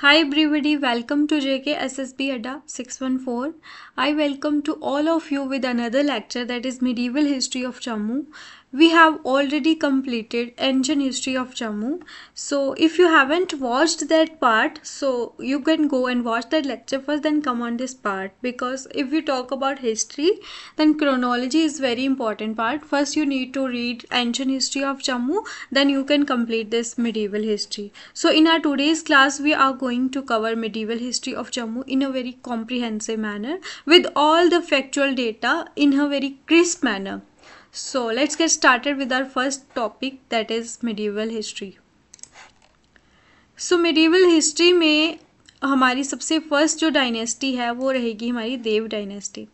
Hi everybody, welcome to JK SSB ADA 614. I welcome to all of you with another lecture that is Medieval History of Jammu we have already completed engine history of Jammu. So if you haven't watched that part, so you can go and watch that lecture first then come on this part because if we talk about history then chronology is very important part. First you need to read engine history of Jammu then you can complete this medieval history. So in our today's class we are going to cover medieval history of Jammu in a very comprehensive manner with all the factual data in a very crisp manner so let's get started with our first topic that is medieval history so medieval history में हमारी सबसे first जो dynasty है वो रहेगी हमारी देव dynasty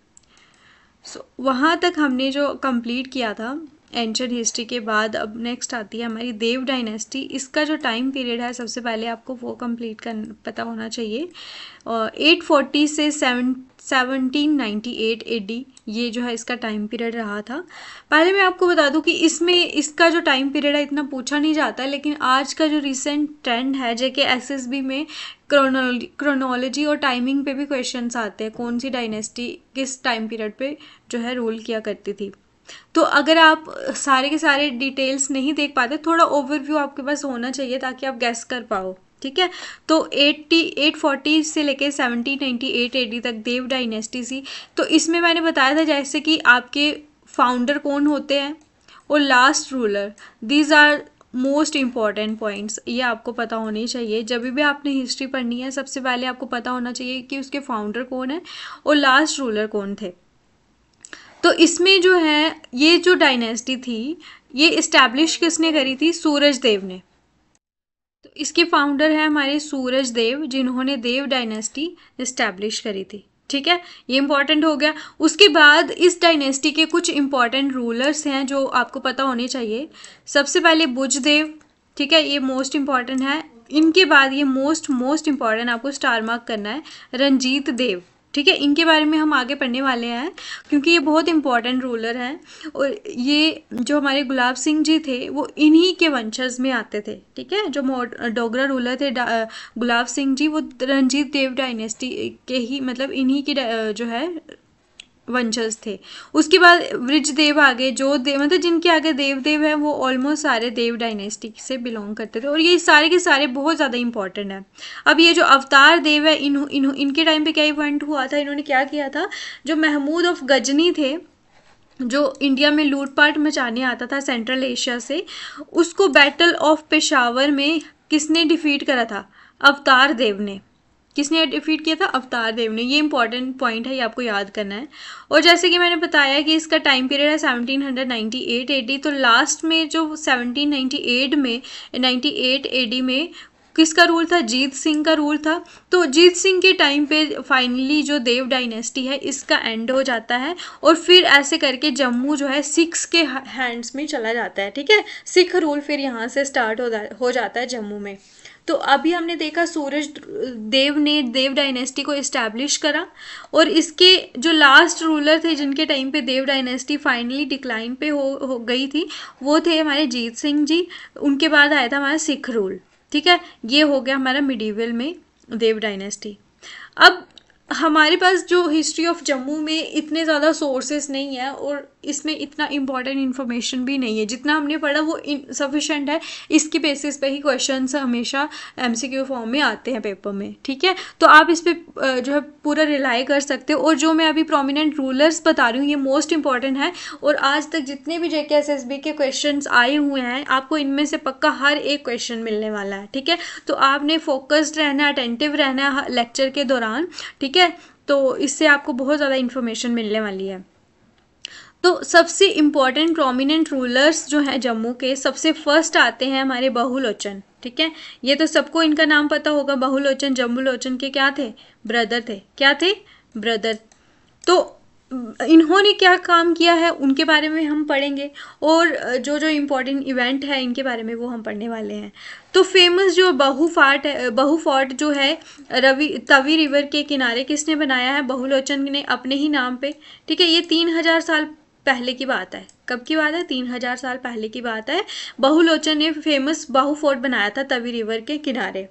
so, वहाँ तक हमने जो complete किया था एंशंट हिस्ट्री के बाद अब नेक्स्ट आती है हमारी देव डायनेस्टी इसका जो टाइम पीरियड है सबसे पहले आपको वो कंप्लीट कर पता होना चाहिए एट फोर्टी से seven seventeen ninety eight A D ये जो है इसका टाइम पीरियड रहा था पहले मैं आपको बता दूं कि इसमें इसका जो टाइम पीरियड है इतना पूछा नहीं जाता है लेकिन आज का जो रिसेंट ट्रेंड है जैके एस एस बी में क्रोनोलॉजी क्रोनोलॉजी और टाइमिंग पे भी क्वेश्चंस आते हैं कौन सी डायनेस्टी किस टाइम पीरियड पे जो है रूल किया करती थी तो अगर आप सारे के सारे डिटेल्स नहीं देख पाते थोड़ा ओवरव्यू आपके पास होना चाहिए ताकि आप गैस कर पाओ ठीक है तो 80 840 से लेके 1798 एडी तक देव डाइनेस्टी थी तो इसमें मैंने बताया था जैसे कि आपके फाउंडर कौन होते हैं और last ruler these are most important points ये आपको पता होने चाहिए जब भी आपने हिस्ट्री पढ़नी है सबसे पहले आपको पता होना चाहिए कि उसके फाउंडर कौन है और लास्ट रूलर कौन थे तो इसमें जो है ये जो डायनेस्टी थी ये इस्टेब्लिश किसने करी थी सूरज देव ने तो इसके फाउंडर है हमारे सूरज देव जिन्होंने देव डायनेस्टी इस्टेब्लिश करी थी ठीक है ये इंपॉर्टेंट हो गया उसके बाद इस डायनेस्टी के कुछ इंपॉर्टेंट रूलर्स हैं जो आपको पता होने चाहिए सबसे पहले बुजदेव ठीक है ये मोस्ट इम्पॉर्टेंट है इनके बाद ये मोस्ट मोस्ट इम्पॉर्टेंट आपको स्टार मार्क करना है रंजीत देव ठीक है इनके बारे में हम आगे पढ़ने वाले हैं क्योंकि ये बहुत इंपॉर्टेंट रूलर हैं और ये जो हमारे गुलाब सिंह जी थे वो इन्हीं के वंशज में आते थे ठीक है जो डोगरा रूलर थे गुलाब सिंह जी वो रंजीत देव डायनेस्टी के ही मतलब इन्हीं के जो है वंशज थे उसके बाद वृजदेव आ गए जो देव मतलब जिनके आगे देवदेव हैं वो ऑलमोस्ट सारे देव डायनेस्टी से बिलोंग करते थे और ये सारे के सारे बहुत ज़्यादा इंपॉर्टेंट हैं अब ये जो अवतार देव है इन, इन इनके टाइम पे क्या इवेंट हुआ था इन्होंने क्या किया था जो महमूद ऑफ गजनी थे जो इंडिया में लूटपाट मचाने आता था सेंट्रल एशिया से उसको बैटल ऑफ पेशावर में किसने डिफीट करा था अवतार देव ने किसने डिफीट किया था अवतार देव ने ये इंपॉर्टेंट पॉइंट है ये आपको याद करना है और जैसे कि मैंने बताया कि इसका टाइम पीरियड है 1798 एडी तो लास्ट में जो 1798 में 98 एडी में किसका रूल था जीत सिंह का रूल था तो जीत सिंह के टाइम पे फाइनली जो देव डायनेस्टी है इसका एंड हो जाता है और फिर ऐसे करके जम्मू जो है सिक्स के हैंड्स में चला जाता है ठीक है सिख रूल फिर यहाँ से स्टार्ट हो, हो जाता है जम्मू में तो अभी हमने देखा सूरज देव ने देव डायनेस्टी को इस्टेब्लिश करा और इसके जो लास्ट रूलर थे जिनके टाइम पे देव डायनेस्टी फाइनली डिक्लाइन पे हो, हो गई थी वो थे हमारे जीत सिंह जी उनके बाद आया था हमारा सिख रूल ठीक है ये हो गया हमारा मिडिवल में देव डायनेस्टी अब हमारे पास जो हिस्ट्री ऑफ जम्मू में इतने ज़्यादा सोर्सेस नहीं है और इसमें इतना इम्पॉर्टेंट इन्फॉर्मेशन भी नहीं है जितना हमने पढ़ा वो सफिशेंट है इसके बेसिस पे ही क्वेश्चन हमेशा एम फॉर्म में आते हैं पेपर में ठीक है तो आप इस पर जो है पूरा रिलाई कर सकते हो और जो मैं अभी प्रोमिनेंट रूलर्स बता रही हूँ ये मोस्ट इंपॉर्टेंट है और आज तक जितने भी जेके एस एस बी के क्वेश्चन आए हुए हैं आपको इनमें से पक्का हर एक क्वेश्चन मिलने वाला है ठीक है तो आपने फोकस्ड रहना अटेंटिव रहना लेक्चर के दौरान ठीक ठीक है तो इससे आपको बहुत ज़्यादा इन्फॉर्मेशन मिलने वाली है तो सबसे इम्पॉर्टेंट प्रोमिनेंट रूलर्स जो हैं जम्मू के सबसे फर्स्ट आते हैं हमारे बहुलोचन ठीक है ये तो सबको इनका नाम पता होगा बहुलोचन जम्बुलोचन के क्या थे ब्रदर थे क्या थे ब्रदर तो इन्होंने क्या काम किया है उनके बारे में हम पढ़ेंगे और जो जो इम्पोर्टेंट इवेंट है इनके बारे में वो हम पढ़ने वाले हैं तो फेमस जो बहु फाट है बहु फोर्ट जो है रवि तवी रिवर के किनारे किसने बनाया है बहुलोचन ने अपने ही नाम पे ठीक है ये तीन हजार साल पहले की बात है कब की बात है तीन हजार साल पहले की बात है बहुलोचन ने फेमस बाहु फोर्ट बनाया था तवी रिवर के किनारे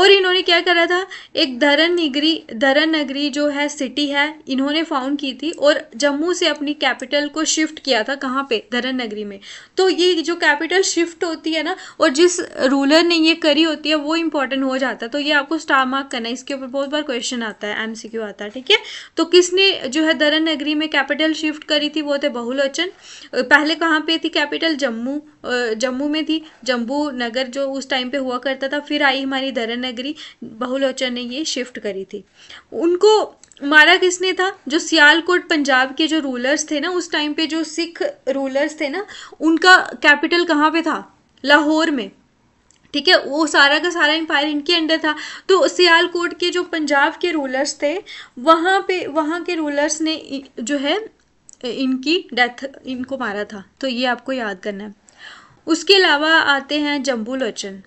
और इन्होंने क्या करा था एक धरन नगरी धरन नगरी जो है सिटी है इन्होंने फाउंड की थी और जम्मू से अपनी कैपिटल को शिफ्ट किया था कहाँ पे धरन नगरी में तो ये जो कैपिटल शिफ्ट होती है ना और जिस रूलर ने ये करी होती है वो इंपॉर्टेंट हो जाता है तो ये आपको स्टार मार्क करना है इसके ऊपर बहुत बार क्वेश्चन आता है एम आता है ठीक है तो किसने जो है धरन नगरी में कैपिटल शिफ्ट करी थी वो थे बहुलोचन पहले कहाँ पे थी कैपिटल जम्मू जम्मू में थी जम्मू नगर जो उस टाइम पे हुआ करता था फिर आई हमारी धरन नगरी बहुलोचन ने ये शिफ्ट करी थी उनको मारा किसने था जो सियालकोट पंजाब के जो रूलर्स थे ना उस टाइम पे जो सिख रूलर्स थे ना उनका कैपिटल कहाँ पे था लाहौर में ठीक है वो सारा का सारा एम्पायर इनके अंडर था तो सियालकोट के जो पंजाब के रूलर्स थे वहाँ पे वहाँ के रूलर्स ने जो है इनकी डेथ इनको मारा था तो ये आपको याद करना है उसके अलावा आते हैं जम्बू लोचन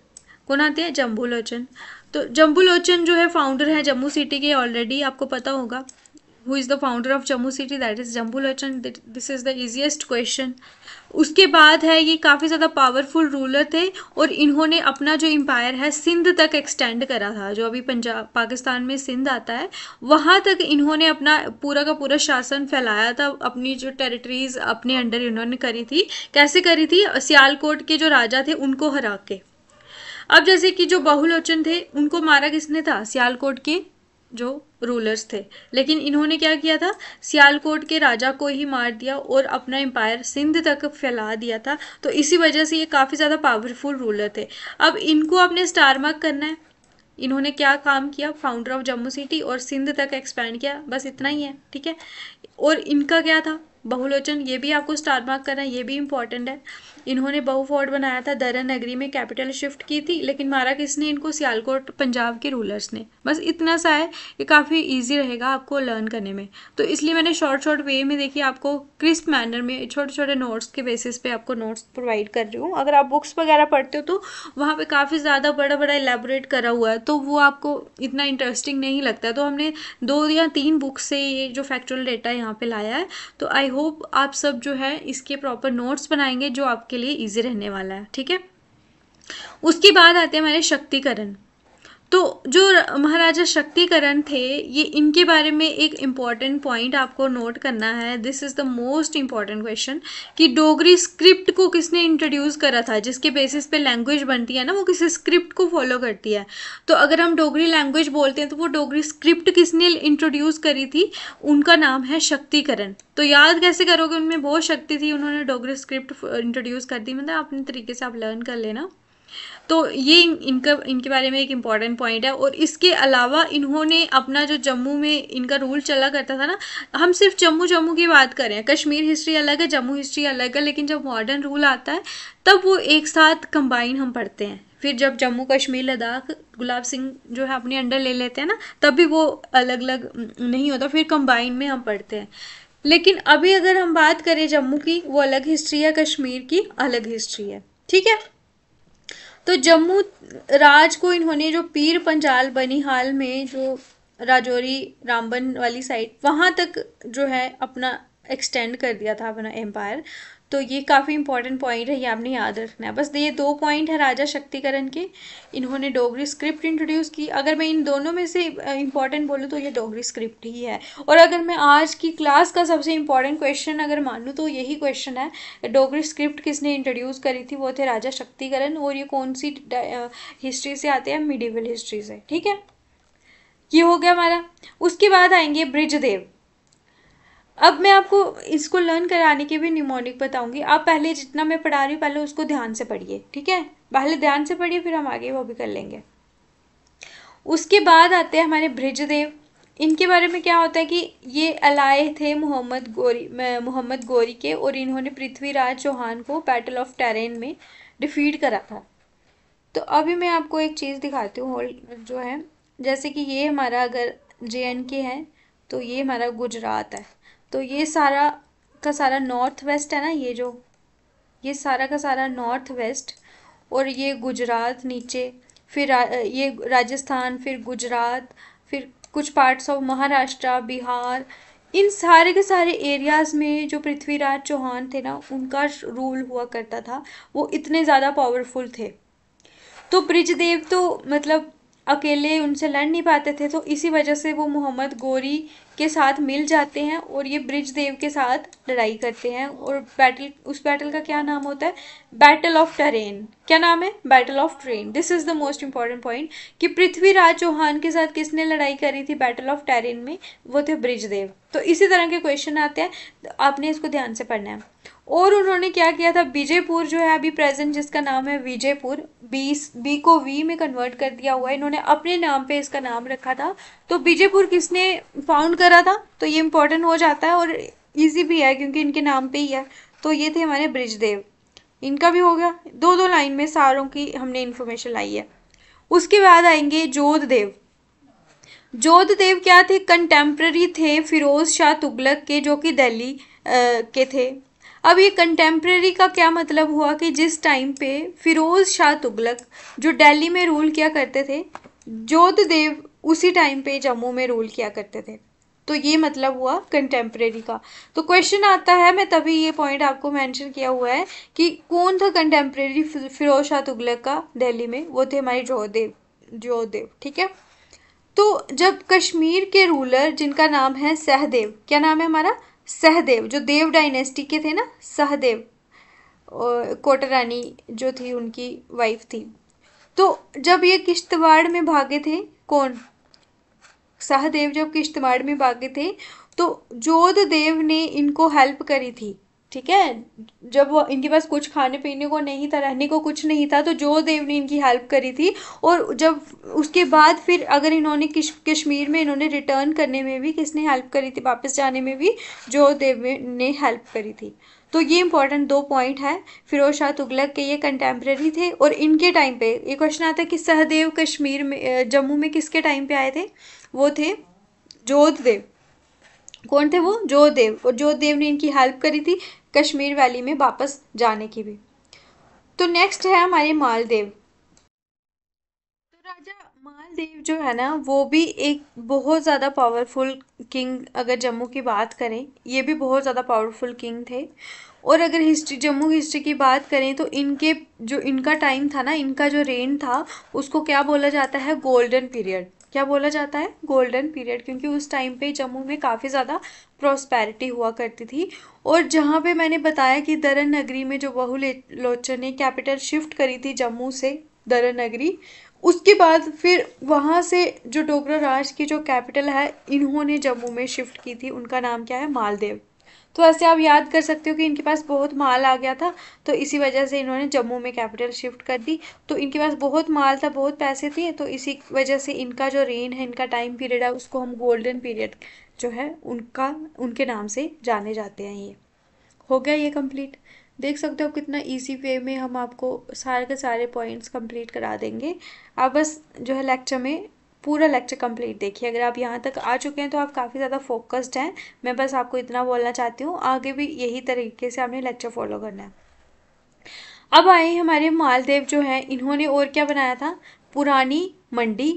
कौन आते हैं जम्बू लोचन तो जम्बू लोचन जो है फाउंडर है जम्मू सिटी के ऑलरेडी आपको पता होगा who is the founder of Jammu city that is Jambu Lochan this is the easiest question उसके बाद है ये काफ़ी ज़्यादा पावरफुल रूलर थे और इन्होंने अपना जो एम्पायर है सिंध तक एक्सटेंड करा था जो अभी पंजाब पाकिस्तान में सिंध आता है वहाँ तक इन्होंने अपना पूरा का पूरा शासन फैलाया था अपनी जो टेरिटरीज अपने अंडर इन्होंने करी थी कैसे करी थी सियालकोट के जो राजा थे उनको हरा के अब जैसे कि जो बहुलोचन थे उनको मारा किसने था सियालकोट के जो रूलर्स थे लेकिन इन्होंने क्या किया था सियालकोट के राजा को ही मार दिया और अपना एम्पायर सिंध तक फैला दिया था तो इसी वजह से ये काफ़ी ज़्यादा पावरफुल रूलर थे अब इनको अपने स्टार मार्क करना है इन्होंने क्या काम किया फाउंडर ऑफ जम्मू सिटी और सिंध तक एक्सपैंड किया बस इतना ही है ठीक है और इनका क्या था बहुलोचन ये भी आपको स्टार मार्क करना है ये भी इम्पॉर्टेंट है इन्होंने बहु फोर्ट बनाया था दरन नगरी में कैपिटल शिफ्ट की थी लेकिन मारा किसने इनको सियालकोट पंजाब के रूलर्स ने बस इतना सा है ये काफ़ी ईजी रहेगा आपको लर्न करने में तो इसलिए मैंने शॉर्ट शॉर्ट वे में देखिए आपको क्रिस्प मैनर में छोटे छोटे नोट्स के बेसिस पे आपको नोट्स प्रोवाइड कर रही हूँ अगर आप बुक्स वगैरह पढ़ते हो तो वहाँ पर काफ़ी ज़्यादा बड़ा बड़ा एलेबोरेट करा हुआ है तो वो आपको इतना इंटरेस्टिंग नहीं लगता तो हमने दो या तीन बुक्स से ये जो फैक्चुअल डेटा यहाँ पर लाया है तो आई होप आप सब जो है इसके प्रॉपर नोट्स बनाएंगे जो आपके आपके लिए ईजी रहने वाला है ठीक है उसके बाद आते हैं हमारे शक्तिकरण तो जो महाराजा शक्तिकरण थे ये इनके बारे में एक इम्पॉर्टेंट पॉइंट आपको नोट करना है this is the most important question कि डोगरी स्क्रिप्ट को किसने इंट्रोड्यूस करा था जिसके बेसिस पे लैंग्वेज बनती है ना वो किसी स्क्रिप्ट को फॉलो करती है तो अगर हम डोगरी लैंग्वेज बोलते हैं तो वो डोगरी स्क्रिप्ट किसने इंट्रोड्यूस करी थी उनका नाम है शक्तिकरण तो याद कैसे करोगे उनमें बहुत शक्ति थी उन्होंने डोगरी स्क्रिप्ट इंट्रोड्यूस कर दी मतलब अपने तरीके से आप लर्न कर लेना तो ये इनका इनके बारे में एक इम्पॉर्टेंट पॉइंट है और इसके अलावा इन्होंने अपना जो जम्मू में इनका रूल चला करता था ना हम सिर्फ जम्मू जम्मू की बात करें कश्मीर हिस्ट्री अलग है जम्मू हिस्ट्री अलग है लेकिन जब मॉडर्न रूल आता है तब वो एक साथ कंबाइन हम पढ़ते हैं फिर जब जम्मू कश्मीर लद्दाख गुलाब सिंह जो है अपने अंडर ले लेते हैं ना तब भी वो अलग अलग नहीं होता फिर कंबाइन में हम पढ़ते हैं लेकिन अभी अगर हम बात करें जम्मू की वो अलग हिस्ट्री है कश्मीर की अलग हिस्ट्री है ठीक है तो जम्मू राज को इन्होंने जो पीर पंजाल हाल में जो राजौरी रामबन वाली साइड वहाँ तक जो है अपना एक्सटेंड कर दिया था अपना एम्पायर तो ये काफ़ी इंपॉर्टेंट पॉइंट है ये आपने याद रखना है बस ये दो पॉइंट है राजा शक्तिकरण के इन्होंने डोगरी स्क्रिप्ट इंट्रोड्यूस की अगर मैं इन दोनों में से इंपॉर्टेंट बोलूँ तो ये डोगरी स्क्रिप्ट ही है और अगर मैं आज की क्लास का सबसे इंपॉर्टेंट क्वेश्चन अगर मानूँ तो यही क्वेश्चन है डोगरी स्क्रिप्ट किसने इंट्रोड्यूस करी थी वो थे राजा शक्तिकरण और ये कौन सी हिस्ट्री से आते हैं मिडिवल हिस्ट्री से ठीक है ये हो गया हमारा उसके बाद आएंगे ब्रिजदेव अब मैं आपको इसको लर्न कराने के भी निमोनिक बताऊंगी आप पहले जितना मैं पढ़ा रही हूँ पहले उसको ध्यान से पढ़िए ठीक है पहले ध्यान से पढ़िए फिर हम आगे वो भी कर लेंगे उसके बाद आते हैं हमारे ब्रिजदेव इनके बारे में क्या होता है कि ये अलाय थे मोहम्मद गोरी मोहम्मद गोरी के और इन्होंने पृथ्वीराज चौहान को बैटल ऑफ टेरेन में डिफीट करा था तो अभी मैं आपको एक चीज़ दिखाती हूँ होल्ड जो है जैसे कि ये हमारा अगर जे एंड के है तो ये हमारा गुजरात है तो ये सारा का सारा नॉर्थ वेस्ट है ना ये जो ये सारा का सारा नॉर्थ वेस्ट और ये गुजरात नीचे फिर ये राजस्थान फिर गुजरात फिर कुछ पार्ट्स ऑफ महाराष्ट्र बिहार इन सारे के सारे एरियाज़ में जो पृथ्वीराज चौहान थे ना उनका रूल हुआ करता था वो इतने ज़्यादा पावरफुल थे तो ब्रिजदेव तो मतलब अकेले उनसे लड़ नहीं पाते थे तो इसी वजह से वो मोहम्मद गोरी के साथ मिल जाते हैं और ये ब्रिजदेव के साथ लड़ाई करते हैं और बैटल उस बैटल का क्या नाम होता है बैटल ऑफ ट्रेन क्या नाम है battle of Tarain this is the most important point कि पृथ्वीराज चौहान के साथ किसने लड़ाई करी थी बैटल ऑफ टेरेन में वो थे ब्रिजदेव तो इसी तरह के क्वेश्चन आते हैं आपने इसको ध्यान से पढ़ना है और उन्होंने क्या किया था विजयपुर जो है अभी प्रेजेंट जिसका नाम है विजयपुर बीस बी को वी में कन्वर्ट कर दिया हुआ है इन्होंने अपने नाम पे इसका नाम रखा था तो विजयपुर किसने फाउंड करा था तो ये इम्पोर्टेंट हो जाता है और इजी भी है क्योंकि इनके नाम पे ही है तो ये थे हमारे ब्रिजदेव इनका भी हो गया दो दो लाइन में सारों की हमने इन्फॉर्मेशन लाई है उसके बाद आएंगे जोध देव जोध देव क्या थे कंटेम्प्रेरी थे फिरोज शाह तुगलक के जो कि दिल्ली के थे अब ये कंटेम्प्रेरी का क्या मतलब हुआ कि जिस टाइम पे फिरोज़ शाह तुगलक जो दिल्ली में रूल किया करते थे जोध देव उसी टाइम पे जम्मू में रूल किया करते थे तो ये मतलब हुआ कंटेम्प्रेरी का तो क्वेश्चन आता है मैं तभी ये पॉइंट आपको मेंशन किया हुआ है कि कौन था कंटेम्प्रेरी फिरोज शाह तुगलक का दिल्ली में वो थे हमारे जोदेव जोदेव ठीक है तो जब कश्मीर के रूलर जिनका नाम है सहदेव क्या नाम है हमारा सहदेव जो देव डायनेस्टी के थे ना सहदेव कोटरानी जो थी उनकी वाइफ थी तो जब ये किश्तवाड़ में भागे थे कौन सहदेव जब किश्तवाड़ में भागे थे तो जोध देव ने इनको हेल्प करी थी ठीक है जब वो इनके पास कुछ खाने पीने को नहीं था रहने को कुछ नहीं था तो जो देव ने इनकी हेल्प करी थी और जब उसके बाद फिर अगर इन्होंने कश्मीर में इन्होंने रिटर्न करने में भी किसने हेल्प करी थी वापस जाने में भी जो देव ने हेल्प करी थी तो ये इंपॉर्टेंट दो पॉइंट है फिरोज शाह तुगलक के ये कंटेम्प्रेरी थे और इनके टाइम पे ये क्वेश्चन आता है कि सहदेव कश्मीर में जम्मू में किसके टाइम पे आए थे वो थे जोधदेव कौन थे वो जो देव और जो देव ने इनकी हेल्प करी थी कश्मीर वैली में वापस जाने की भी तो नेक्स्ट है हमारे मालदेव तो राजा मालदेव जो है ना वो भी एक बहुत ज़्यादा पावरफुल किंग अगर जम्मू की बात करें ये भी बहुत ज़्यादा पावरफुल किंग थे और अगर हिस्ट्री जम्मू हिस्ट्री की बात करें तो इनके जो इनका टाइम था ना इनका जो रेन था उसको क्या बोला जाता है गोल्डन पीरियड क्या बोला जाता है गोल्डन पीरियड क्योंकि उस टाइम पे जम्मू में काफ़ी ज़्यादा प्रॉस्पैरिटी हुआ करती थी और जहाँ पे मैंने बताया कि दरन नगरी में जो लोचन ने कैपिटल शिफ्ट करी थी जम्मू से दरन नगरी उसके बाद फिर वहाँ से जो डोगरा राज की जो कैपिटल है इन्होंने जम्मू में शिफ्ट की थी उनका नाम क्या है मालदेव तो ऐसे आप याद कर सकते हो कि इनके पास बहुत माल आ गया था तो इसी वजह से इन्होंने जम्मू में कैपिटल शिफ्ट कर दी तो इनके पास बहुत माल था बहुत पैसे थे तो इसी वजह से इनका जो रेन है इनका टाइम पीरियड है उसको हम गोल्डन पीरियड जो है उनका उनके नाम से जाने जाते हैं ये हो गया ये कम्प्लीट देख सकते हो कितना इजी वे में हम आपको सारे के सारे पॉइंट्स कंप्लीट करा देंगे आप बस जो है लेक्चर में पूरा लेक्चर कंप्लीट देखिए अगर आप यहाँ तक आ चुके हैं तो आप काफ़ी ज़्यादा फोकस्ड हैं मैं बस आपको इतना बोलना चाहती हूँ आगे भी यही तरीके से आपने लेक्चर फॉलो करना है अब आए हमारे मालदेव जो हैं इन्होंने और क्या बनाया था पुरानी मंडी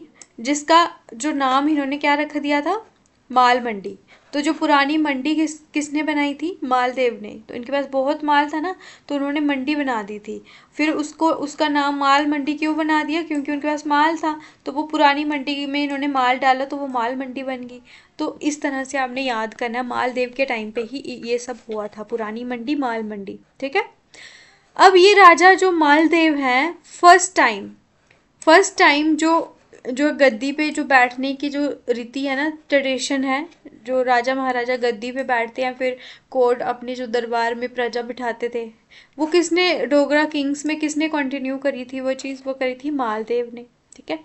जिसका जो नाम इन्होंने क्या रख दिया था माल मंडी तो जो पुरानी मंडी किस किसने बनाई थी मालदेव ने तो इनके पास बहुत माल था ना तो उन्होंने मंडी बना दी थी फिर उसको उसका नाम माल मंडी क्यों बना दिया क्योंकि उनके पास माल था तो वो पुरानी मंडी में इन्होंने माल डाला तो वो माल मंडी बन गई तो इस तरह से आपने याद करना मालदेव के टाइम पर ही ये सब हुआ था पुरानी मंडी माल मंडी ठीक है अब ये राजा जो मालदेव हैं फर्स्ट टाइम फर्स्ट टाइम जो जो गद्दी पे जो बैठने की जो रीति है ना ट्रेडिशन है जो राजा महाराजा गद्दी पे बैठते हैं फिर कोर्ट अपने जो दरबार में प्रजा बिठाते थे वो किसने डोगरा किंग्स में किसने कंटिन्यू करी थी वो चीज़ वो करी थी मालदेव ने ठीक है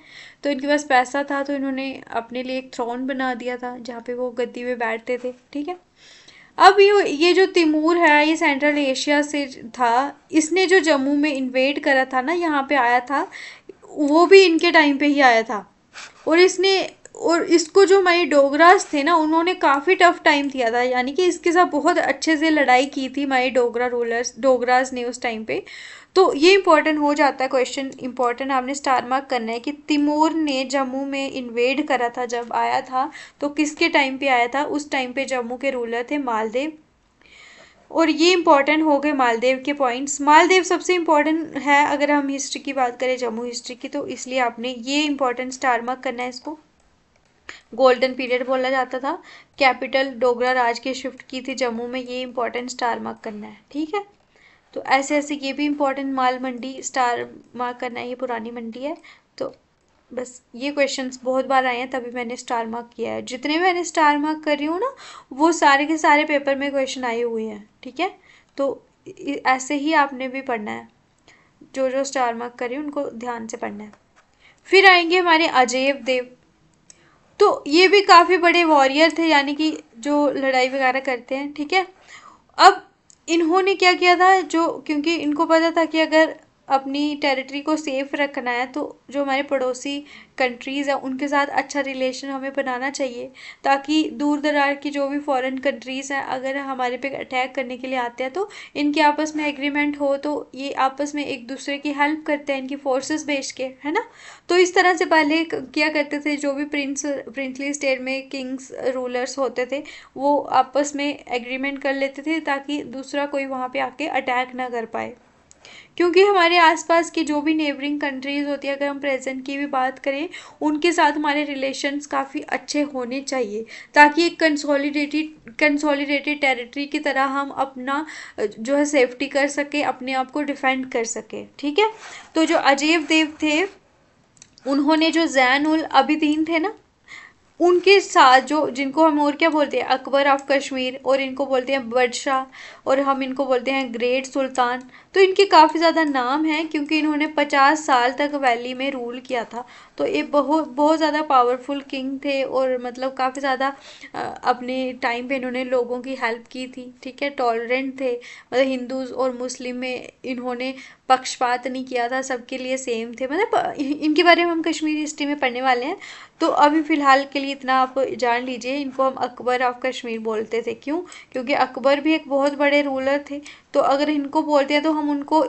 तो इनके पास पैसा था तो इन्होंने अपने लिए एक थ्रोन बना दिया था जहाँ पे वो गद्दी पे बैठते थे ठीक है अब ये ये जो तिमूर है ये सेंट्रल एशिया से था इसने जो जम्मू में इन्वेड करा था ना यहाँ पे आया था वो भी इनके टाइम पे ही आया था और इसने और इसको जो मई डोगरास थे ना उन्होंने काफ़ी टफ टाइम दिया था यानी कि इसके साथ बहुत अच्छे से लड़ाई की थी मई डोगरा रूलर्स डोगराज ने उस टाइम पे तो ये इंपॉर्टेंट हो जाता है क्वेश्चन इंपॉर्टेंट आपने स्टार मार्क करना है कि तिमोर ने जम्मू में इन्वेड करा था जब आया था तो किसके टाइम पे आया था उस टाइम पे जम्मू के रूलर थे मालदेव और ये इंपॉर्टेंट हो गए मालदेव के पॉइंट्स मालदेव सबसे इम्पॉर्टेंट है अगर हम हिस्ट्री की बात करें जम्मू हिस्ट्री की तो इसलिए आपने ये इंपॉर्टेंट स्टार मार्क करना है इसको गोल्डन पीरियड बोला जाता था कैपिटल डोगरा राज के शिफ्ट की थी जम्मू में ये इंपॉर्टेंट स्टार मार्क करना है ठीक है तो ऐसे ऐसे ये भी इंपॉर्टेंट माल मंडी स्टार मार्क करना है ये पुरानी मंडी है तो बस ये क्वेश्चंस बहुत बार आए हैं तभी मैंने स्टार मार्क किया है जितने मैंने स्टार मार्क कर रही हूँ ना वो सारे के सारे पेपर में क्वेश्चन आए हुए हैं ठीक है तो ऐसे ही आपने भी पढ़ना है जो जो स्टार मार्क करी उनको ध्यान से पढ़ना है फिर आएंगे हमारे अजय देव तो ये भी काफ़ी बड़े वॉरियर थे यानी कि जो लड़ाई वगैरह करते हैं ठीक है अब इन्होंने क्या किया था जो क्योंकि इनको पता था कि अगर अपनी टेरिटरी को सेफ़ रखना है तो जो हमारे पड़ोसी कंट्रीज़ हैं उनके साथ अच्छा रिलेशन हमें बनाना चाहिए ताकि दूर दराज की जो भी फॉरेन कंट्रीज़ हैं अगर हमारे पे अटैक करने के लिए आते हैं तो इनके आपस में एग्रीमेंट हो तो ये आपस में एक दूसरे की हेल्प करते हैं इनकी फोर्सेस भेज के है ना तो इस तरह से पहले क्या करते थे जो भी प्रिंस प्रिंसली स्टेट में किंग्स रूलर्स होते थे वो आपस में एग्रीमेंट कर लेते थे ताकि दूसरा कोई वहाँ पर आके अटैक ना कर पाए क्योंकि हमारे आसपास की जो भी नेबरिंग कंट्रीज़ होती है अगर हम प्रेजेंट की भी बात करें उनके साथ हमारे रिलेशंस काफ़ी अच्छे होने चाहिए ताकि एक कंसोलिडेटेड कंसोलिडेटेड टेरिटरी की तरह हम अपना जो है सेफ्टी कर सकें अपने आप को डिफेंड कर सकें ठीक है तो जो अजैब देव थे उन्होंने जो जैन उल अबिदीन थे ना उनके साथ जो जिनको हम और क्या बोलते हैं अकबर ऑफ कश्मीर और इनको बोलते हैं बदशाह और हम इनको बोलते हैं ग्रेट सुल्तान तो इनके काफ़ी ज़्यादा नाम हैं क्योंकि इन्होंने पचास साल तक वैली में रूल किया था तो ये बहुत बहुत ज़्यादा पावरफुल किंग थे और मतलब काफ़ी ज़्यादा अपने टाइम पे इन्होंने लोगों की हेल्प की थी ठीक है टॉलरेंट थे मतलब हिंदूज़ और मुस्लिम में इन्होंने पक्षपात नहीं किया था सबके लिए सेम थे मतलब इनके बारे में हम कश्मीरी हिस्ट्री में पढ़ने वाले हैं तो अभी फ़िलहाल के लिए इतना आप जान लीजिए इनको हम अकबर ऑफ कश्मीर बोलते थे क्यों क्योंकि अकबर भी एक बहुत बड़े रूलर थे तो अगर इनको बोलते हैं तो हम हम उनको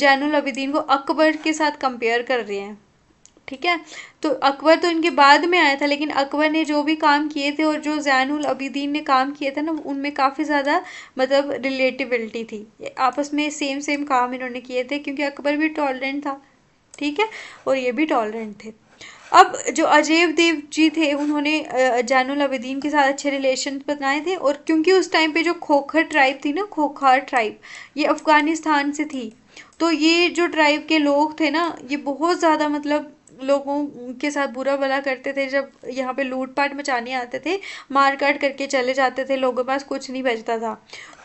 जैनुल अबिदीन को अकबर के साथ कंपेयर कर रहे हैं ठीक है तो अकबर तो इनके बाद में आया था लेकिन अकबर ने जो भी काम किए थे और जो जैनुल अबिदीन ने काम किए थे ना उनमें काफ़ी ज़्यादा मतलब रिलेटिबिलिटी थी आपस में सेम सेम काम इन्होंने किए थे क्योंकि अकबर भी टॉलरेंट था ठीक है और ये भी टॉलरेंट थे अब जो अजय देव जी थे उन्होंने जैनुल अबिदीन के साथ अच्छे रिलेशन बनाए थे और क्योंकि उस टाइम पे जो खोखर ट्राइब थी ना खोखार ट्राइब ये अफ़गानिस्तान से थी तो ये जो ट्राइब के लोग थे ना ये बहुत ज़्यादा मतलब लोगों के साथ बुरा भला करते थे जब यहाँ पे लूटपाट मचाने आते थे मार काट करके चले जाते थे लोगों के पास कुछ नहीं बचता था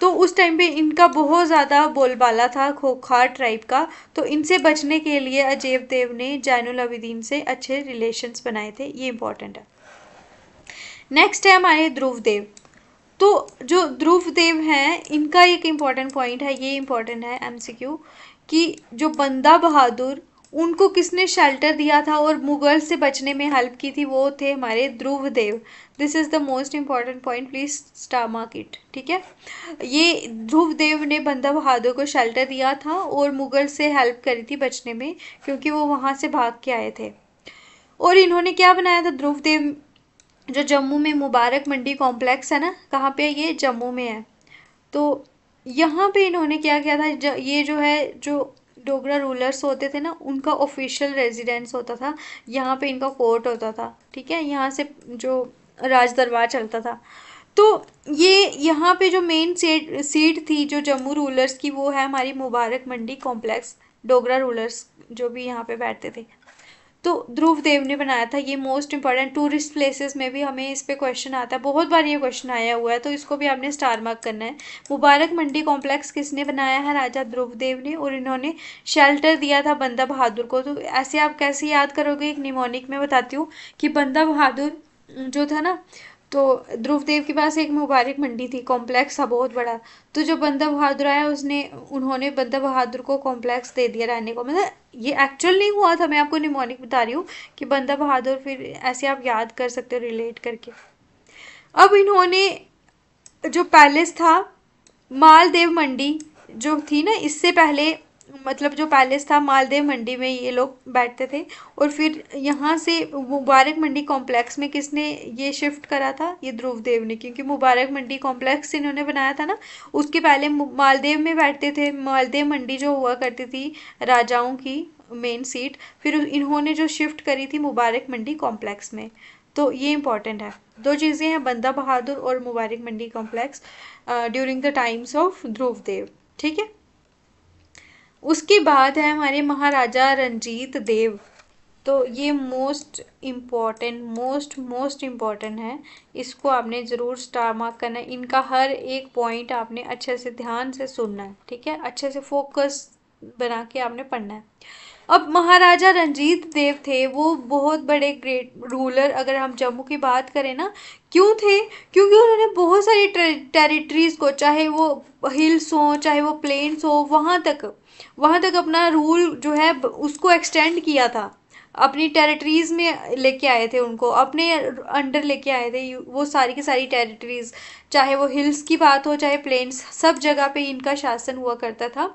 तो उस टाइम पे इनका बहुत ज़्यादा बोलबाला था खोखार ट्राइब का तो इनसे बचने के लिए अजेब देव ने जैनुल अबिदीन से अच्छे रिलेशन्स बनाए थे ये इम्पोर्टेंट है नेक्स्ट है हमारे ध्रुव देव तो जो ध्रुव देव हैं इनका एक इम्पॉर्टेंट पॉइंट है ये इम्पॉर्टेंट है एम कि जो बंदा बहादुर उनको किसने शेल्टर दिया था और मुगल से बचने में हेल्प की थी वो थे हमारे Dhruv Dev this is the most important point please star mark it ठीक है ये ध्रुव देव ने बंदा बहादुर को शेल्टर दिया था और मुगल से हेल्प करी थी बचने में क्योंकि वो वहाँ से भाग के आए थे और इन्होंने क्या बनाया था ध्रुव देव जो जम्मू में मुबारक मंडी कॉम्प्लेक्स है ना कहाँ पे ये जम्मू में है तो यहाँ पे इन्होंने क्या किया था ये जो है जो डोगरा रूलर्स होते थे ना उनका ऑफिशियल रेजिडेंस होता था यहाँ पे इनका कोर्ट होता था ठीक है यहाँ से जो राज दरबार चलता था तो ये यहाँ पे जो मेन सीट सीट थी जो जम्मू रूलर्स की वो है हमारी मुबारक मंडी कॉम्प्लेक्स डोगरा रूलर्स जो भी यहाँ पे बैठते थे तो ध्रुव देव ने बनाया था ये मोस्ट इंपॉर्टेंट टूरिस्ट प्लेसेस में भी हमें इस पर क्वेश्चन आता है बहुत बार ये क्वेश्चन आया हुआ है तो इसको भी आपने स्टार मार्क करना है मुबारक मंडी कॉम्प्लेक्स किसने बनाया है राजा ध्रुव देव ने और इन्होंने शेल्टर दिया था बंदा बहादुर को तो ऐसे आप कैसे याद करोगे एक निमोनिक में बताती हूँ कि बंदा बहादुर जो था ना तो ध्रुवदेव के पास एक मुबारक मंडी थी कॉम्प्लेक्स था बहुत बड़ा तो जो बंदा बहादुर आया उसने उन्होंने बंदा बहादुर को कॉम्प्लेक्स दे दिया रहने को मतलब ये एक्चुअल नहीं हुआ था मैं आपको निमोनिक बता रही हूँ कि बंदा बहादुर फिर ऐसे आप याद कर सकते हो रिलेट करके अब इन्होंने जो पैलेस था मालदेव मंडी जो थी ना इससे पहले मतलब जो पैलेस था मालदेव मंडी में ये लोग बैठते थे और फिर यहाँ से मुबारक मंडी कॉम्प्लेक्स में किसने ये शिफ्ट करा था ये ध्रुव देव ने क्योंकि मुबारक मंडी कॉम्प्लेक्स इन्होंने बनाया था ना उसके पहले मालदेव में बैठते थे मालदेव मंडी जो हुआ करती थी राजाओं की मेन सीट फिर इन्होंने जो शिफ्ट करी थी मुबारक मंडी कॉम्प्लेक्स में तो ये इंपॉर्टेंट है दो चीज़ें हैं बंदा बहादुर और Mubarak Mandi complex during the times of Dhruv Dev ठीक है उसके बाद है हमारे महाराजा रंजीत देव तो ये most important most most important है इसको आपने ज़रूर स्टार मार्क करना है इनका हर एक पॉइंट आपने अच्छे से ध्यान से सुनना है ठीक है अच्छे से फोकस बना के आपने पढ़ना है अब महाराजा रंजीत देव थे वो बहुत बड़े ग्रेट रूलर अगर हम जम्मू की बात करें ना क्यों थे क्योंकि उन्होंने बहुत सारी टेरिटरीज़ को चाहे वो हिल्स हो चाहे वो प्लेन्स हो वहाँ तक वहाँ तक अपना रूल जो है उसको एक्सटेंड किया था अपनी टेरिटरीज़ में लेके आए थे उनको अपने अंडर लेके आए थे वो सारी की सारी टेरिटरीज़ चाहे वो हिल्स की बात हो चाहे प्लेन्स सब जगह पे इनका शासन हुआ करता था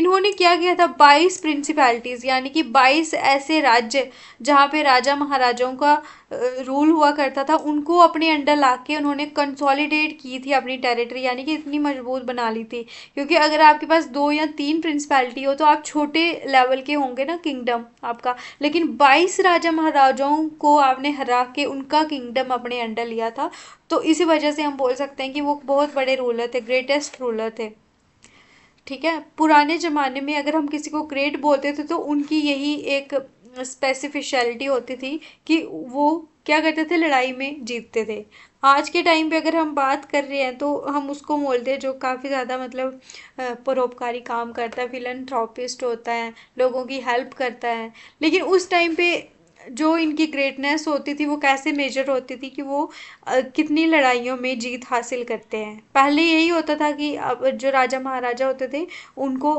इन्होंने क्या किया था बाईस प्रिंसिपैलिटीज़ यानी कि बाईस ऐसे राज्य जहाँ पे राजा महाराजाओं का रूल हुआ करता था उनको अपने अंडर ला के उन्होंने कंसोलिडेट की थी अपनी टेरिटरी यानी कि इतनी मजबूत बना ली थी क्योंकि अगर आपके पास दो या तीन प्रिंसिपैलिटी हो तो आप छोटे लेवल के होंगे ना किंगडम आपका लेकिन बाईस राजा महाराजाओं को आपने हरा के उनका किंगडम अपने अंडर लिया था तो इसी वजह से हम बोल सकते हैं कि वो बहुत बड़े रूलर थे ग्रेटेस्ट रूलर थे ठीक है पुराने ज़माने में अगर हम किसी को ग्रेट बोलते थे तो उनकी यही एक स्पेसिफिशलिटी होती थी कि वो क्या करते थे लड़ाई में जीतते थे आज के टाइम पे अगर हम बात कर रहे हैं तो हम उसको बोलते हैं जो काफ़ी ज़्यादा मतलब परोपकारी काम करता है फिलंथ्रॉपिस्ट होता है लोगों की हेल्प करता है लेकिन उस टाइम पे जो इनकी ग्रेटनेस होती थी वो कैसे मेजर होती थी कि वो कितनी लड़ाइयों में जीत हासिल करते हैं पहले यही होता था कि अब जो राजा महाराजा होते थे उनको